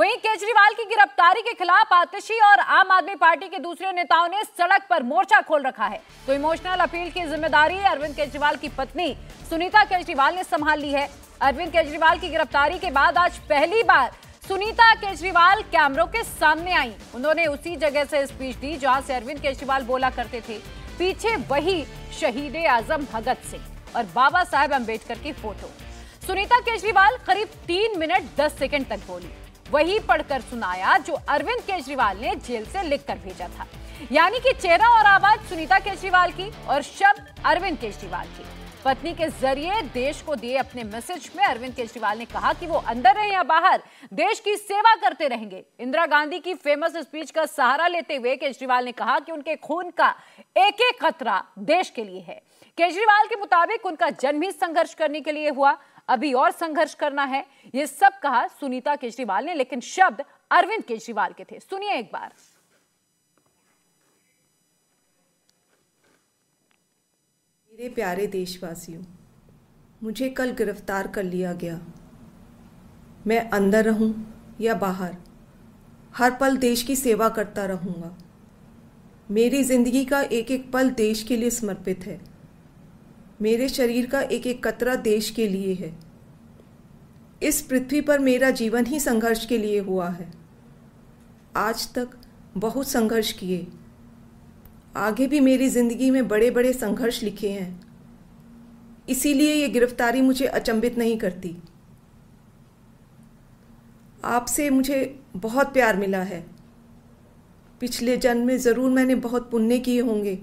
वहीं केजरीवाल की गिरफ्तारी के खिलाफ आतिशी और आम आदमी पार्टी के दूसरे नेताओं ने सड़क पर मोर्चा खोल रखा है तो इमोशनल अपील की जिम्मेदारी अरविंद केजरीवाल की पत्नी सुनीता केजरीवाल ने संभाल ली है अरविंद केजरीवाल की गिरफ्तारी के बाद आज पहली बार सुनीता केजरीवाल कैमरों के सामने आई उन्होंने उसी जगह से स्पीच दी जहां से अरविंद केजरीवाल बोला करते थे पीछे वही शहीद आजम भगत सिंह और बाबा साहेब अम्बेडकर की फोटो सुनीता केजरीवाल करीब तीन मिनट दस सेकंड तक बोली वही पढ़कर सुनाया जो अरविंद केजरीवाल ने जेल से लिख कर भेजा था यानी कि चेहरा और आवाज सुनीता केजरीवाल की और शब्द अरविंद केजरीवाल की पत्नी के जरिए देश को दिए अपने मैसेज में अरविंद केजरीवाल ने कहा कि वो अंदर रहे या बाहर देश की सेवा करते रहेंगे इंदिरा गांधी की फेमस स्पीच का सहारा लेते हुए केजरीवाल ने कहा कि उनके खून का एक एक खतरा देश के लिए है केजरीवाल के मुताबिक उनका जन्म ही संघर्ष करने के लिए हुआ अभी और संघर्ष करना है ये सब कहा सुनीता केजरीवाल ने लेकिन शब्द अरविंद केजरीवाल के थे सुनिए एक बार मेरे प्यारे देशवासियों मुझे कल गिरफ्तार कर लिया गया मैं अंदर रहूं या बाहर हर पल देश की सेवा करता रहूंगा मेरी जिंदगी का एक एक पल देश के लिए समर्पित है मेरे शरीर का एक एक कतरा देश के लिए है इस पृथ्वी पर मेरा जीवन ही संघर्ष के लिए हुआ है आज तक बहुत संघर्ष किए आगे भी मेरी ज़िंदगी में बड़े बड़े संघर्ष लिखे हैं इसीलिए ये गिरफ्तारी मुझे अचंभित नहीं करती आपसे मुझे बहुत प्यार मिला है पिछले जन्म में ज़रूर मैंने बहुत पुण्य किए होंगे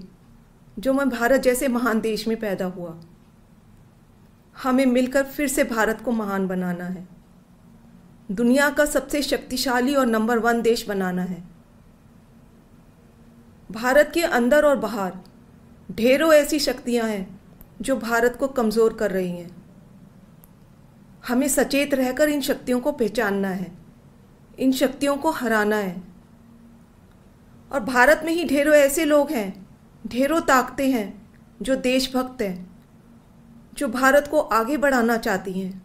जो मैं भारत जैसे महान देश में पैदा हुआ हमें मिलकर फिर से भारत को महान बनाना है दुनिया का सबसे शक्तिशाली और नंबर वन देश बनाना है भारत के अंदर और बाहर ढेरों ऐसी शक्तियां हैं जो भारत को कमज़ोर कर रही हैं हमें सचेत रहकर इन शक्तियों को पहचानना है इन शक्तियों को हराना है और भारत में ही ढेरों ऐसे लोग हैं ढेरों ताकतें हैं जो देशभक्त हैं जो भारत को आगे बढ़ाना चाहती हैं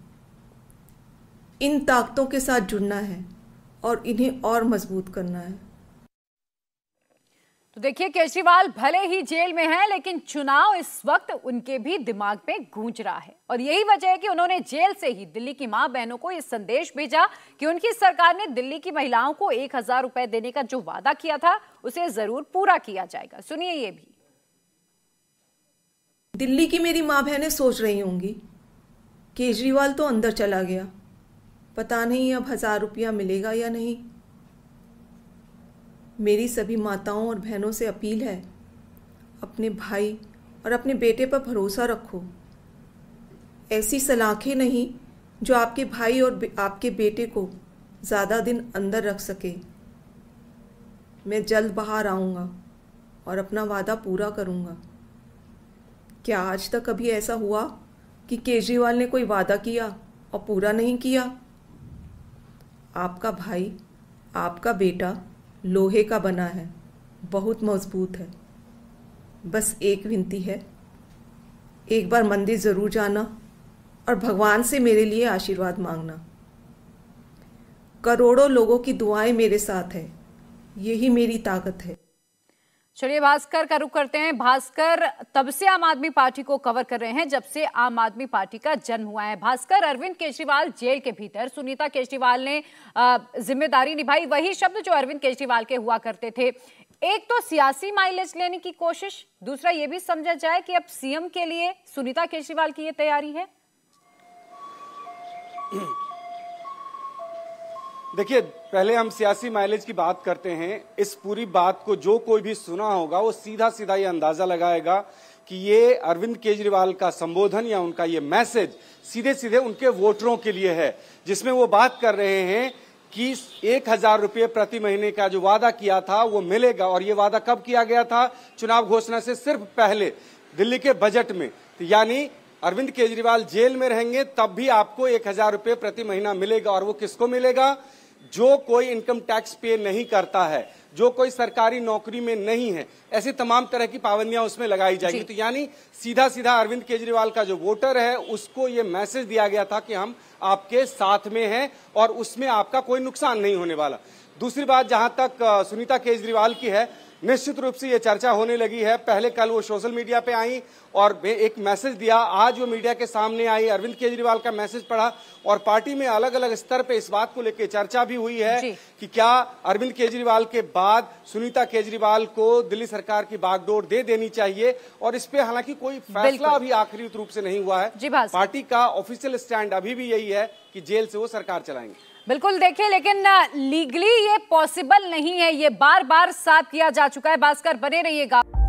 इन ताकतों के साथ जुड़ना है और इन्हें और मजबूत करना है तो देखिए केजरीवाल भले ही जेल में हैं लेकिन चुनाव इस वक्त उनके भी दिमाग में गूंज रहा है और यही वजह है कि उन्होंने जेल से ही दिल्ली की मां बहनों को यह संदेश भेजा कि उनकी सरकार ने दिल्ली की महिलाओं को एक हजार रुपए देने का जो वादा किया था उसे जरूर पूरा किया जाएगा सुनिए ये भी दिल्ली की मेरी माँ बहनें सोच रही होंगी केजरीवाल तो अंदर चला गया पता नहीं अब हजार रुपया मिलेगा या नहीं मेरी सभी माताओं और बहनों से अपील है अपने भाई और अपने बेटे पर भरोसा रखो ऐसी सलाखें नहीं जो आपके भाई और आपके बेटे को ज़्यादा दिन अंदर रख सके मैं जल्द बाहर आऊँगा और अपना वादा पूरा करूँगा क्या आज तक कभी ऐसा हुआ कि केजरीवाल ने कोई वादा किया और पूरा नहीं किया आपका भाई आपका बेटा लोहे का बना है बहुत मजबूत है बस एक विनती है एक बार मंदिर ज़रूर जाना और भगवान से मेरे लिए आशीर्वाद मांगना करोड़ों लोगों की दुआएं मेरे साथ है यही मेरी ताकत है चलिए भास्कर का रुख करते हैं भास्कर तब से आम आदमी पार्टी को कवर कर रहे हैं जब से आम आदमी पार्टी का जन्म हुआ है भास्कर अरविंद केजरीवाल जेल के भीतर सुनीता केजरीवाल ने जिम्मेदारी निभाई वही शब्द जो अरविंद केजरीवाल के हुआ करते थे एक तो सियासी माइलेज लेने की कोशिश दूसरा ये भी समझा जाए कि अब सीएम के लिए सुनीता केजरीवाल की यह तैयारी है देखिए पहले हम सियासी माइलेज की बात करते हैं इस पूरी बात को जो कोई भी सुना होगा वो सीधा सीधा ये अंदाजा लगाएगा कि ये अरविंद केजरीवाल का संबोधन या उनका ये मैसेज सीधे सीधे उनके वोटरों के लिए है जिसमें वो बात कर रहे हैं कि एक हजार रुपये प्रति महीने का जो वादा किया था वो मिलेगा और ये वादा कब किया गया था चुनाव घोषणा से सिर्फ पहले दिल्ली के बजट में तो यानी अरविंद केजरीवाल जेल में रहेंगे तब भी आपको एक हजार रुपये प्रति महीना मिलेगा और वो किसको मिलेगा जो कोई इनकम टैक्स पे नहीं करता है जो कोई सरकारी नौकरी में नहीं है ऐसी तमाम तरह की पाबंदियां उसमें लगाई जाएगी तो यानी सीधा सीधा अरविंद केजरीवाल का जो वोटर है उसको ये मैसेज दिया गया था कि हम आपके साथ में हैं और उसमें आपका कोई नुकसान नहीं होने वाला दूसरी बात जहां तक सुनीता केजरीवाल की है निश्चित रूप से ये चर्चा होने लगी है पहले कल वो सोशल मीडिया पे आई और एक मैसेज दिया आज वो मीडिया के सामने आई अरविंद केजरीवाल का मैसेज पढ़ा और पार्टी में अलग अलग स्तर पे इस बात को लेकर चर्चा भी हुई है कि क्या अरविंद केजरीवाल के बाद सुनीता केजरीवाल को दिल्ली सरकार की बागडोर दे देनी चाहिए और इस पे हालांकि कोई फैसला अभी आखिरी रूप से नहीं हुआ है पार्टी का ऑफिशियल स्टैंड अभी भी यही है कि जेल से वो सरकार चलाएंगे बिल्कुल देखिए लेकिन लीगली ये पॉसिबल नहीं है ये बार बार साफ किया जा चुका है भास्कर बने रहिएगा